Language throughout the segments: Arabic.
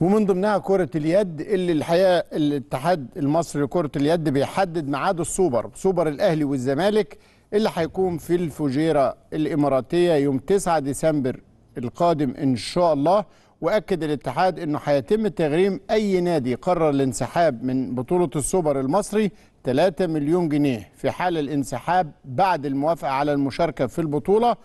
ومن ضمنها كرة اليد اللي الحقيقة الاتحاد المصري لكرة اليد بيحدد ميعاد السوبر سوبر الأهلي والزمالك اللي هيكون في الفجيرة الإماراتية يوم 9 ديسمبر القادم إن شاء الله وأكد الاتحاد أنه هيتم تغريم أي نادي قرر الانسحاب من بطولة السوبر المصري 3 مليون جنيه في حال الانسحاب بعد الموافقة على المشاركة في البطولة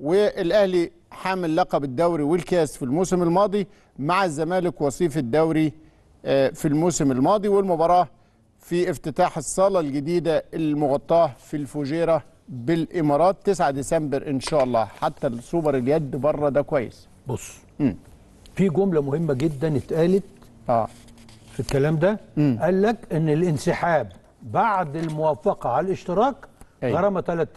والاهلي حامل لقب الدوري والكاس في الموسم الماضي مع الزمالك وصيف الدوري آه، في الموسم الماضي والمباراه في افتتاح الصاله الجديده المغطاه في الفجيره بالامارات 9 ديسمبر ان شاء الله حتى السوبر اليد بره ده كويس بص م. في جمله مهمه جدا اتقالت اه في الكلام ده م. قال لك ان الانسحاب بعد الموافقه على الاشتراك أيوه. غرامه 3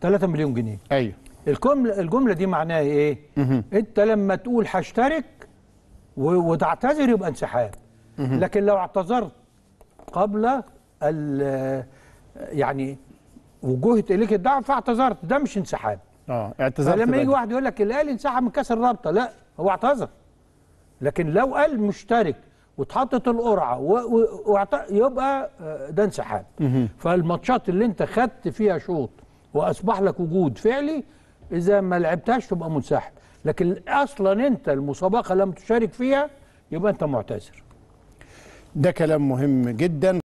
3 آه، مليون جنيه ايوه الجمله الجمله دي معناها ايه انت لما تقول هشترك وتعتذر يبقى انسحاب لكن لو اعتذرت قبل ال يعني وجهت اليك الدعوه فاعتذرت ده مش انسحاب اه اعتذرت لما يجي واحد يقول لك الاهلي انسحب من كاس الرابطه لا هو اعتذر لكن لو قال مشترك واتحطت القرعه و... و... و... يبقى آه، ده انسحاب فالماتشات اللي انت خدت فيها شوط واصبح لك وجود فعلي اذا ما لعبتهاش تبقى منسحب لكن اصلا انت المسابقه لم تشارك فيها يبقى انت معتذر ده كلام مهم جدا